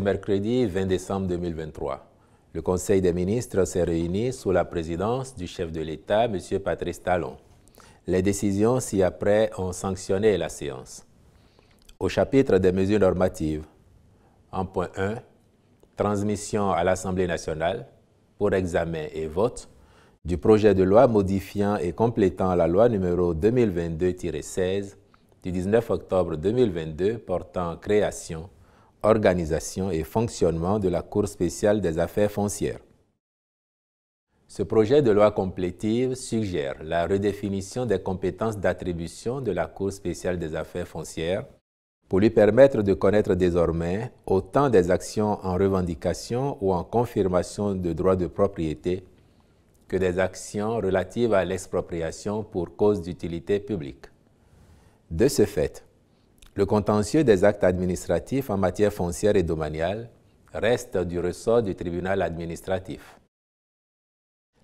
mercredi 20 décembre 2023. Le Conseil des ministres s'est réuni sous la présidence du chef de l'État, monsieur Patrice Talon. Les décisions ci-après ont sanctionné la séance. Au chapitre des mesures normatives, en point 1, transmission à l'Assemblée nationale pour examen et vote du projet de loi modifiant et complétant la loi numéro 2022-16 du 19 octobre 2022 portant création organisation et fonctionnement de la Cour spéciale des affaires foncières. Ce projet de loi complétive suggère la redéfinition des compétences d'attribution de la Cour spéciale des affaires foncières pour lui permettre de connaître désormais autant des actions en revendication ou en confirmation de droits de propriété que des actions relatives à l'expropriation pour cause d'utilité publique. De ce fait, le contentieux des actes administratifs en matière foncière et domaniale reste du ressort du tribunal administratif.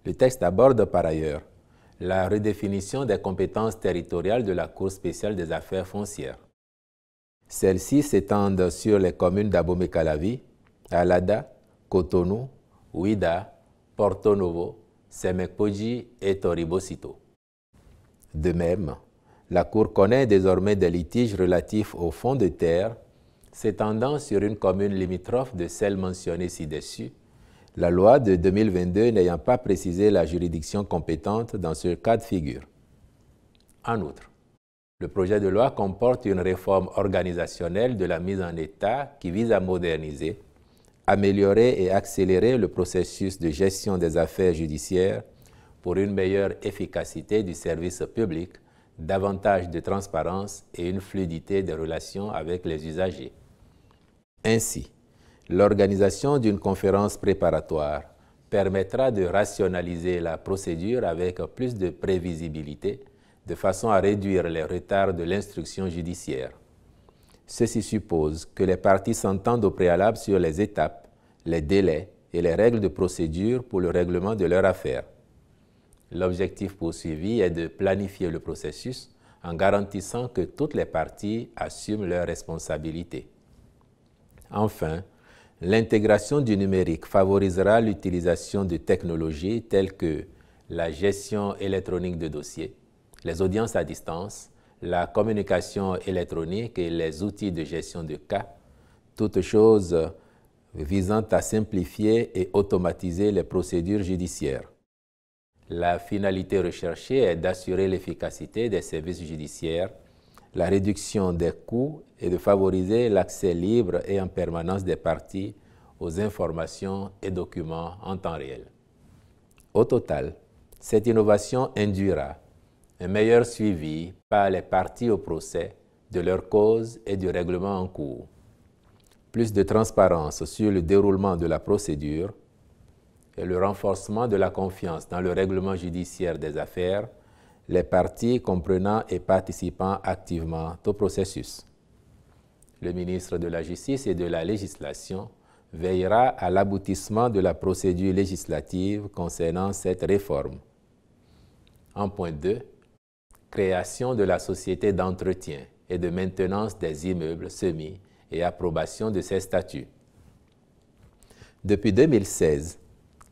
Le texte aborde par ailleurs la redéfinition des compétences territoriales de la Cour spéciale des affaires foncières. Celles-ci s'étendent sur les communes d'Abomey-Calavi, Alada, Cotonou, Ouida, Porto Novo, Semekpoji et Toribosito. De même, la Cour connaît désormais des litiges relatifs aux fonds de terre s'étendant sur une commune limitrophe de celle mentionnée ci-dessus, la loi de 2022 n'ayant pas précisé la juridiction compétente dans ce cas de figure. En outre, le projet de loi comporte une réforme organisationnelle de la mise en état qui vise à moderniser, améliorer et accélérer le processus de gestion des affaires judiciaires pour une meilleure efficacité du service public davantage de transparence et une fluidité des relations avec les usagers. Ainsi, l'organisation d'une conférence préparatoire permettra de rationaliser la procédure avec plus de prévisibilité, de façon à réduire les retards de l'instruction judiciaire. Ceci suppose que les parties s'entendent au préalable sur les étapes, les délais et les règles de procédure pour le règlement de leur affaire. L'objectif poursuivi est de planifier le processus en garantissant que toutes les parties assument leurs responsabilités. Enfin, l'intégration du numérique favorisera l'utilisation de technologies telles que la gestion électronique de dossiers, les audiences à distance, la communication électronique et les outils de gestion de cas, toutes choses visant à simplifier et automatiser les procédures judiciaires. La finalité recherchée est d'assurer l'efficacité des services judiciaires, la réduction des coûts et de favoriser l'accès libre et en permanence des parties aux informations et documents en temps réel. Au total, cette innovation induira un meilleur suivi par les parties au procès de leurs causes et du règlement en cours, plus de transparence sur le déroulement de la procédure, et le renforcement de la confiance dans le règlement judiciaire des affaires, les parties comprenant et participant activement au processus. Le ministre de la Justice et de la Législation veillera à l'aboutissement de la procédure législative concernant cette réforme. En point 2, création de la société d'entretien et de maintenance des immeubles semis et approbation de ses statuts. Depuis 2016,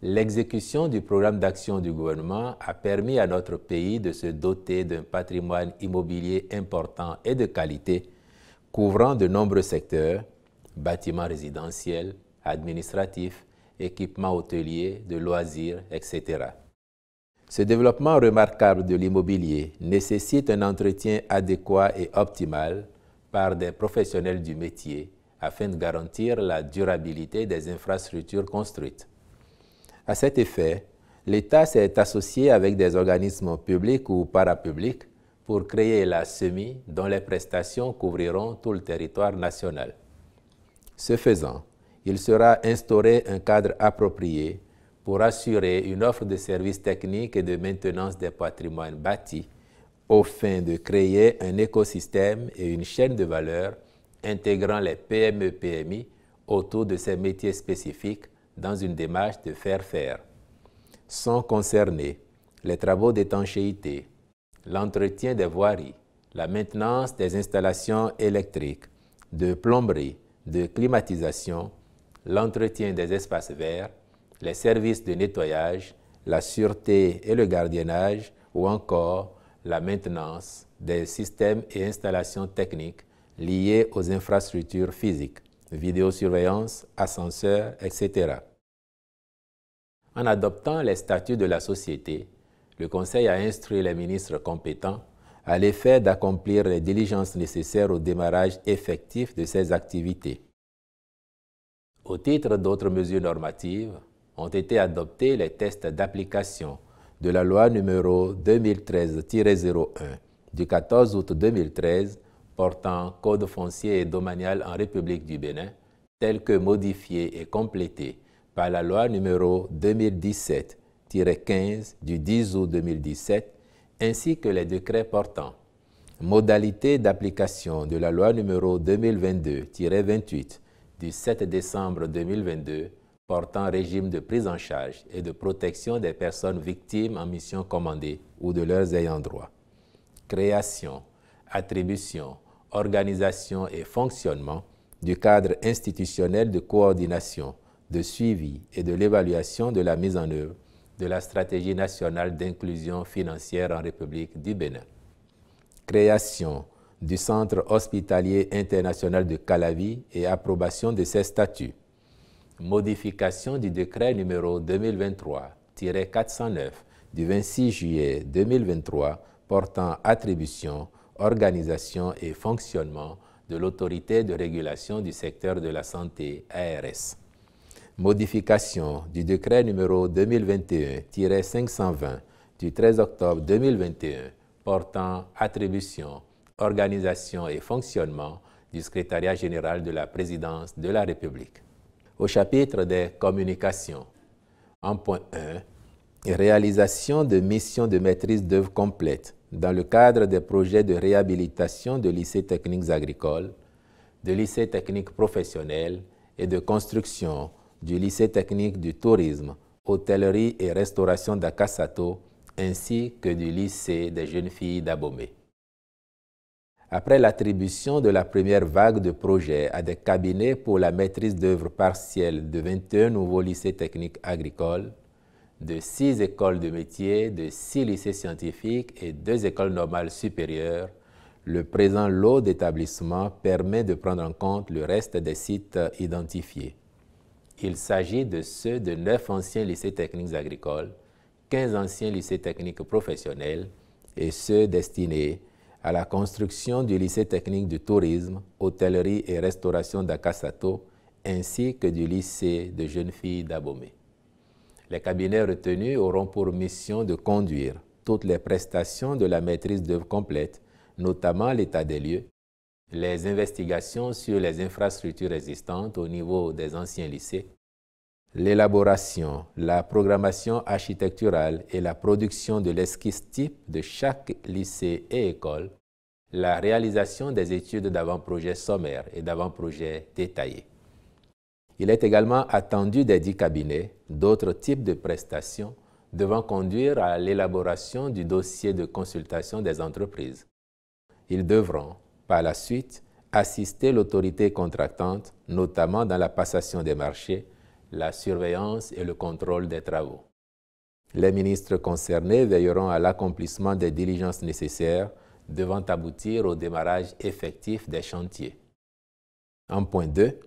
l'exécution du programme d'action du gouvernement a permis à notre pays de se doter d'un patrimoine immobilier important et de qualité, couvrant de nombreux secteurs, bâtiments résidentiels, administratifs, équipements hôteliers, de loisirs, etc. Ce développement remarquable de l'immobilier nécessite un entretien adéquat et optimal par des professionnels du métier afin de garantir la durabilité des infrastructures construites. À cet effet, l'État s'est associé avec des organismes publics ou parapublics pour créer la SEMI dont les prestations couvriront tout le territoire national. Ce faisant, il sera instauré un cadre approprié pour assurer une offre de services techniques et de maintenance des patrimoines bâtis au fin de créer un écosystème et une chaîne de valeur intégrant les PME-PMI autour de ces métiers spécifiques dans une démarche de faire faire. Sont concernés les travaux d'étanchéité, l'entretien des voiries, la maintenance des installations électriques, de plomberie, de climatisation, l'entretien des espaces verts, les services de nettoyage, la sûreté et le gardiennage ou encore la maintenance des systèmes et installations techniques liées aux infrastructures physiques vidéosurveillance, ascenseur, etc. En adoptant les statuts de la société, le Conseil a instruit les ministres compétents à l'effet d'accomplir les diligences nécessaires au démarrage effectif de ces activités. Au titre d'autres mesures normatives, ont été adoptés les tests d'application de la loi numéro 2013-01 du 14 août 2013 portant Code foncier et domanial en République du Bénin, tel que modifié et complété par la loi numéro 2017-15 du 10 août 2017, ainsi que les décrets portant Modalité d'application de la loi numéro 2022-28 du 7 décembre 2022 portant régime de prise en charge et de protection des personnes victimes en mission commandée ou de leurs ayants droit. Création, attribution, organisation et fonctionnement du cadre institutionnel de coordination, de suivi et de l'évaluation de la mise en œuvre de la stratégie nationale d'inclusion financière en République du Bénin. Création du Centre hospitalier international de Calavi et approbation de ses statuts. Modification du décret numéro 2023-409 du 26 juillet 2023 portant attribution organisation et fonctionnement de l'autorité de régulation du secteur de la santé ARS. Modification du décret numéro 2021-520 du 13 octobre 2021 portant attribution, organisation et fonctionnement du secrétariat général de la présidence de la République. Au chapitre des communications, en point 1, réalisation de missions de maîtrise d'œuvre complète dans le cadre des projets de réhabilitation de lycées techniques agricoles, de lycées techniques professionnels et de construction du lycée technique du tourisme, hôtellerie et restauration d'Akasato, ainsi que du lycée des jeunes filles d'Abomey. Après l'attribution de la première vague de projets à des cabinets pour la maîtrise d'œuvres partielles de 21 nouveaux lycées techniques agricoles, de six écoles de métiers, de six lycées scientifiques et deux écoles normales supérieures, le présent lot d'établissements permet de prendre en compte le reste des sites identifiés. Il s'agit de ceux de neuf anciens lycées techniques agricoles, quinze anciens lycées techniques professionnels et ceux destinés à la construction du lycée technique du tourisme, hôtellerie et restauration d'Akasato, ainsi que du lycée de jeunes filles d'Abomey. Les cabinets retenus auront pour mission de conduire toutes les prestations de la maîtrise d'œuvre complète, notamment l'état des lieux, les investigations sur les infrastructures existantes au niveau des anciens lycées, l'élaboration, la programmation architecturale et la production de l'esquisse type de chaque lycée et école, la réalisation des études d'avant-projet sommaires et d'avant-projet détaillés. Il est également attendu des dix cabinets d'autres types de prestations devant conduire à l'élaboration du dossier de consultation des entreprises. Ils devront, par la suite, assister l'autorité contractante, notamment dans la passation des marchés, la surveillance et le contrôle des travaux. Les ministres concernés veilleront à l'accomplissement des diligences nécessaires devant aboutir au démarrage effectif des chantiers. En point 2,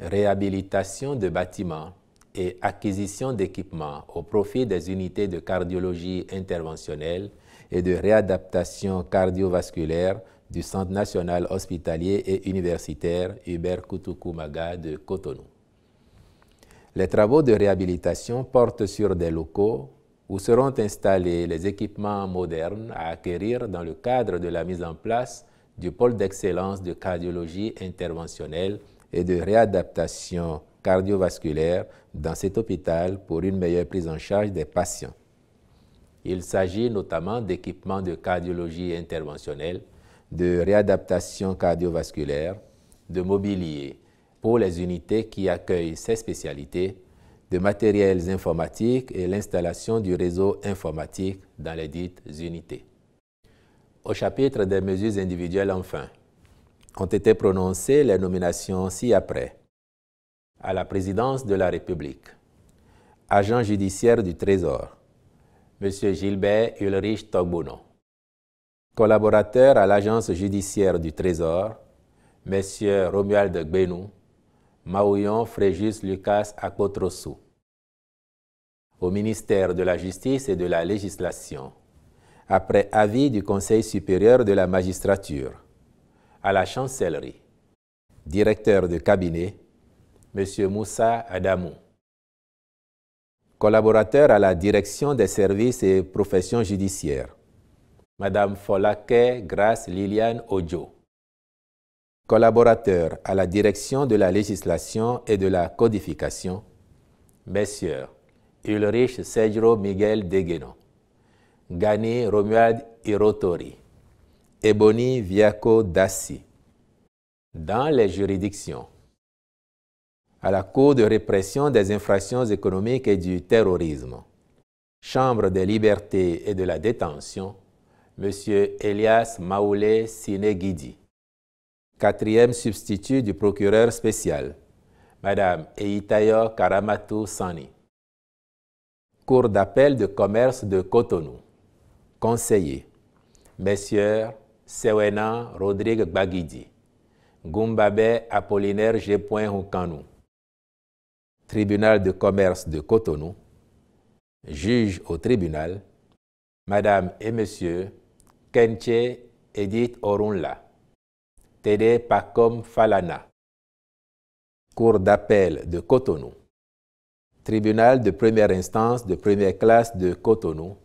réhabilitation de bâtiments et acquisition d'équipements au profit des unités de cardiologie interventionnelle et de réadaptation cardiovasculaire du Centre national hospitalier et universitaire Hubert Kutukumaga de Cotonou. Les travaux de réhabilitation portent sur des locaux où seront installés les équipements modernes à acquérir dans le cadre de la mise en place du pôle d'excellence de cardiologie interventionnelle et de réadaptation cardiovasculaire dans cet hôpital pour une meilleure prise en charge des patients. Il s'agit notamment d'équipements de cardiologie interventionnelle, de réadaptation cardiovasculaire, de mobilier pour les unités qui accueillent ces spécialités, de matériels informatiques et l'installation du réseau informatique dans les dites unités. Au chapitre des mesures individuelles enfin, ont été prononcées les nominations ci-après. À la présidence de la République, agent judiciaire du Trésor, M. Gilbert Ulrich Togbono. Collaborateur à l'agence judiciaire du Trésor, M. Romuald Benou. Maouillon Fréjus Lucas Akotrosou. Au ministère de la Justice et de la Législation, après avis du Conseil supérieur de la magistrature, à la chancellerie. Directeur de cabinet, M. Moussa Adamou. Collaborateur à la direction des services et professions judiciaires, Mme Folake Grace Liliane Ojo. Collaborateur à la direction de la législation et de la codification, Messieurs Ulrich Sejro Miguel Deguenon, Gani Romuad Irotori. Ebony Viako Dassi dans les juridictions. À la Cour de répression des infractions économiques et du terrorisme, Chambre des libertés et de la détention, M. Elias Maoulé Sinegidi, Quatrième substitut du procureur spécial, Mme Eitayo Karamatou Sani. Cour d'appel de commerce de Cotonou. Conseiller, Messieurs Sewena Rodrigue Bagidi, Gumbabe Apollinaire G. rukanu Tribunal de commerce de Cotonou, juge au tribunal, Madame et Monsieur Kenche Edith Orunla, Tede Pakom Falana, Cour d'appel de Cotonou, Tribunal de première instance de première classe de Cotonou,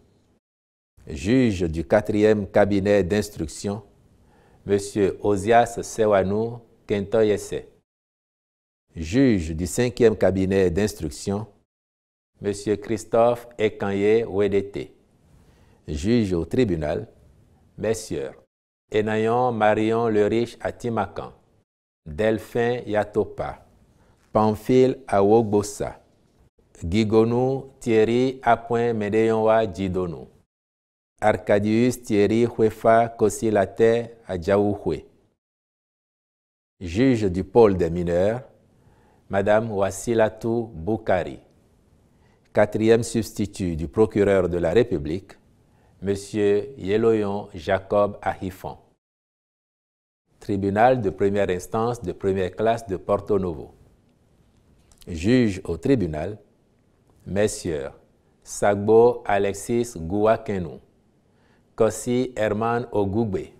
juge du quatrième cabinet d'instruction, M. Osias Sewanou Kentoyese, juge du cinquième cabinet d'instruction, M. Christophe Ekanye Wedete, juge au tribunal, Messieurs Enayon Marion le Riche à Delphin Yatopa, Pamphile Awogbosa, Gigonou Thierry Apoin Medeyonwa Djidonou. Arcadius Thierry Huefa à Adjaouhue. Juge du pôle des mineurs, Madame Wasilatou Boukari. Quatrième substitut du procureur de la République, Monsieur Yeloyon Jacob Ahifan. Tribunal de première instance de première classe de Porto Novo. Juge au tribunal, Messieurs Sagbo Alexis Gouakenou. Kossi Herman Ogugbe,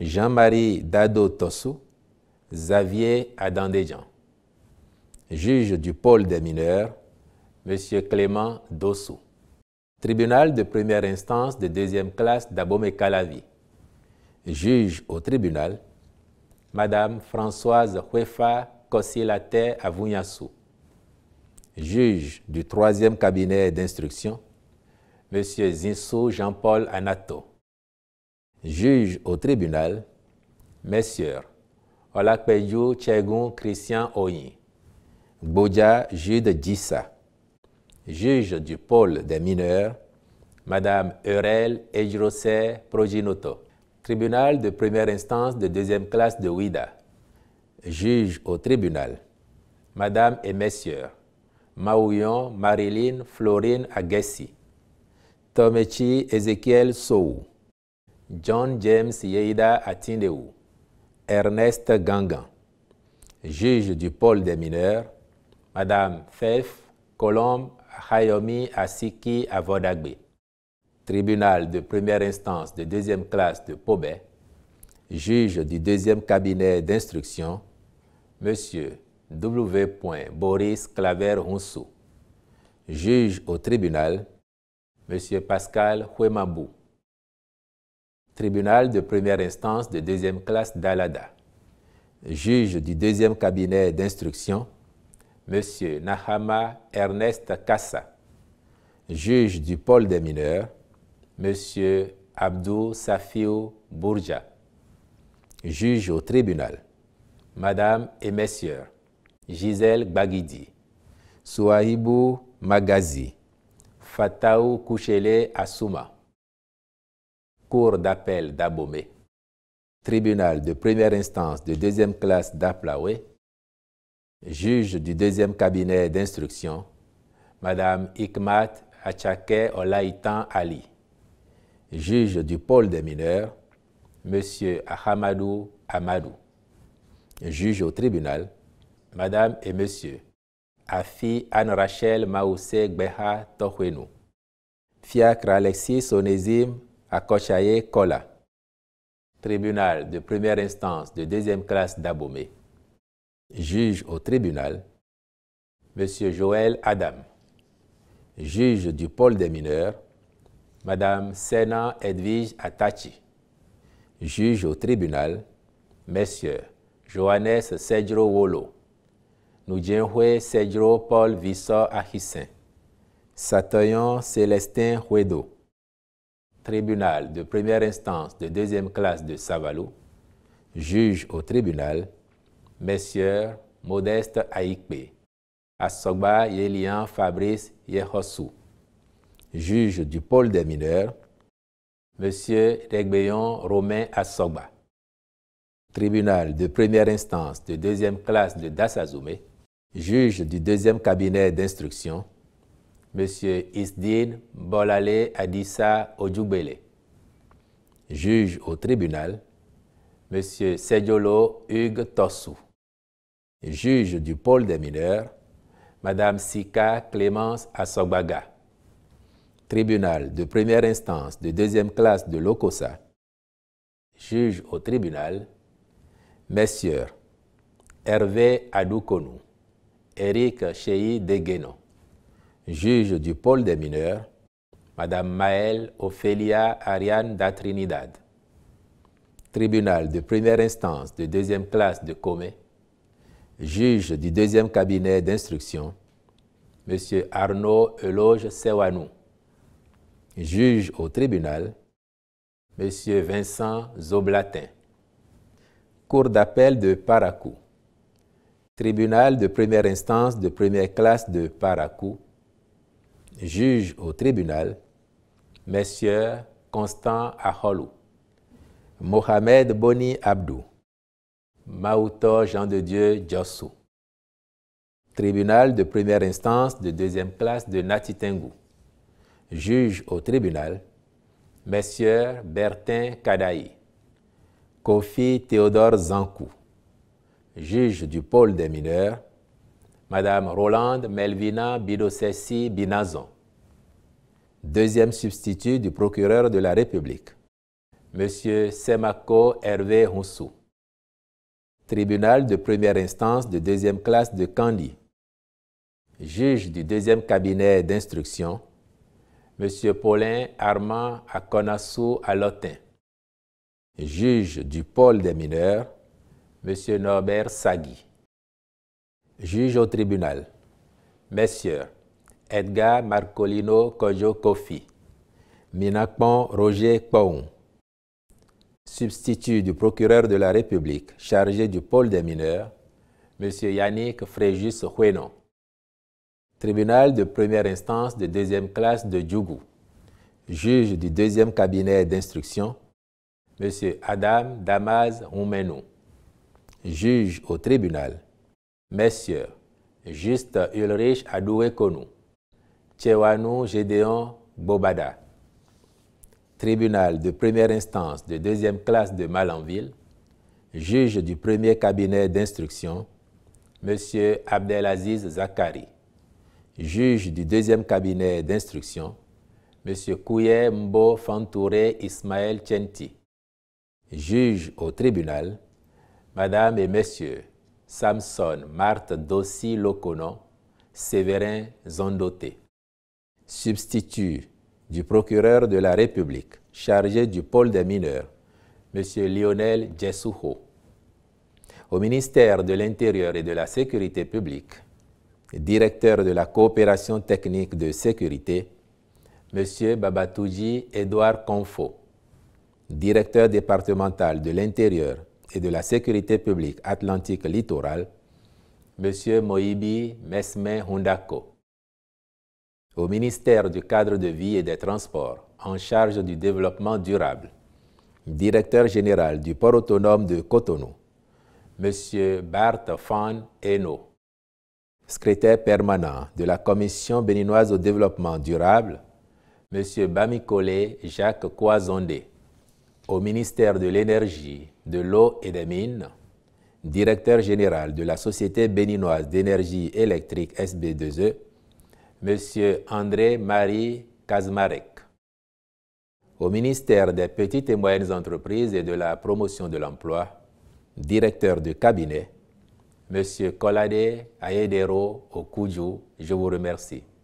Jean-Marie Dado Tossou, Xavier Adandéjan, Juge du pôle des mineurs, M. Clément Dossou. Tribunal de première instance de deuxième classe d'Abomey Calavi. Juge au tribunal, Madame Françoise Huefa laté Avunyasou. Juge du troisième cabinet d'instruction, M. Zinsou Jean-Paul Anato. Juge au tribunal, Messieurs Olakpeju Tchegoun Christian Oyi, Boudja Jude Dissa, juge du pôle des mineurs, Madame Eurel Ejrosé Proginoto, tribunal de première instance de deuxième classe de Ouida, juge au tribunal, Madame et Messieurs Maouillon Marilyn Florine Agessi. Tomechi Ezekiel Sou, John James Yeida Atindeou, Ernest Gangan, juge du pôle des mineurs, Madame Fef Colombe Hayomi Asiki Avodagbe, tribunal de première instance de deuxième classe de Pobé, juge du deuxième cabinet d'instruction, Monsieur W. Boris Claver juge au tribunal, Monsieur Pascal Huemambou. Tribunal de première instance de deuxième classe d'Alada. Juge du deuxième cabinet d'instruction, M. Nahama Ernest Kassa. Juge du pôle des mineurs, M. Abdou Safio Bourja. Juge au tribunal, Madame et Messieurs, Gisèle Baguidi, Souahibou Magazi, Fataou Kouchele Assouma. Cour d'appel d'Abomey. Tribunal de première instance de deuxième classe d'Aplaoué. Juge du deuxième cabinet d'instruction. Madame Ikmat Achake Olaitan Ali. Juge du pôle des mineurs. Monsieur Ahamadou Amadou. Juge au tribunal. Madame et Monsieur afi Anne Rachel Maousse Gbeha Tohwenu. Fiacre Alexis Onésime Akochaye Kola. Tribunal de première instance de deuxième classe d'Abomé, Juge au tribunal, M. Joël Adam. Juge du pôle des mineurs, Mme Sena Edwige Atachi. Juge au tribunal, M. Johannes Sedro Wolo Nudjenhue Sergio Paul Vissor Achissin, Satoyon Célestin Huedo. Tribunal de première instance de deuxième classe de Savalou. Juge au tribunal, Messieurs Modeste Aïkbe. Assogba Yélian Fabrice Yehossou. Juge du pôle des mineurs, Monsieur Regbeyon Romain Assogba. Tribunal de première instance de deuxième classe de Dassazoumé, juge du deuxième cabinet d'instruction, M. Isdine Bolale Adissa Ojubele. juge au tribunal, M. Sejolo Hugues Tossou, juge du pôle des mineurs, Mme Sika Clémence assobaga. tribunal de première instance de deuxième classe de Lokosa, juge au tribunal, Messieurs Hervé Adoukonou, Eric Chey Degueno, juge du pôle des mineurs, Madame Maëlle Ophélia Ariane da Trinidad, tribunal de première instance de deuxième classe de Comé, juge du deuxième cabinet d'instruction, Monsieur Arnaud Eloge Sewanou, juge au tribunal, Monsieur Vincent Zoblatin, cour d'appel de Paracou, tribunal de première instance de première classe de Parakou, juge au tribunal, Messieurs Constant Aholou, Mohamed Boni Abdou, Maouto Jean de Dieu Josso tribunal de première instance de deuxième classe de Natitengu, juge au tribunal, Messieurs Bertin Kadaï, Kofi Théodore Zankou, juge du pôle des mineurs, Madame Rolande Melvina Bidossessi Binazon, deuxième substitut du procureur de la République, Monsieur Semako Hervé Honsou. tribunal de première instance de deuxième classe de Candy, juge du deuxième cabinet d'instruction, Monsieur Paulin Armand Akonassou Alotin, juge du pôle des mineurs, Monsieur Norbert Sagui. Juge au tribunal, Messieurs Edgar Marcolino Kojo Kofi, Minakpon Roger Kpaoun, substitut du procureur de la République chargé du pôle des mineurs, M. Yannick Fréjus Huenon. Tribunal de première instance de deuxième classe de Djougou, juge du deuxième cabinet d'instruction, M. Adam Damaz Oumenou juge au tribunal, Messieurs Juste Ulrich Adoué Konou, Tchewanou Gédéon Bobada, tribunal de première instance de deuxième classe de Malanville, juge du premier cabinet d'instruction, Monsieur Abdelaziz Zakari, juge du deuxième cabinet d'instruction, Monsieur Kouye Mbo Fantouré Ismaël Tchenti, juge au tribunal, Madame et Messieurs, Samson Marthe Dossi Lokono, Séverin Zondoté. Substitut du procureur de la République chargé du pôle des mineurs, M. Lionel Djessouho. Au ministère de l'Intérieur et de la Sécurité publique, directeur de la coopération technique de sécurité, M. Babatouji Edouard Confo, directeur départemental de l'Intérieur et de la sécurité publique atlantique littorale, M. Moïbi Mesme Hondako, Au ministère du cadre de vie et des transports, en charge du développement durable, directeur général du port autonome de Cotonou, M. Bart Fan Eno, secrétaire permanent de la Commission béninoise au développement durable, M. Bamikole Jacques Kwazondé, au ministère de l'Énergie, de l'eau et des mines, directeur général de la Société béninoise d'énergie électrique SB2E, M. André-Marie Kazmarek. Au ministère des Petites et Moyennes Entreprises et de la Promotion de l'Emploi, directeur de cabinet, M. Kolade Ayedero Okuju, je vous remercie.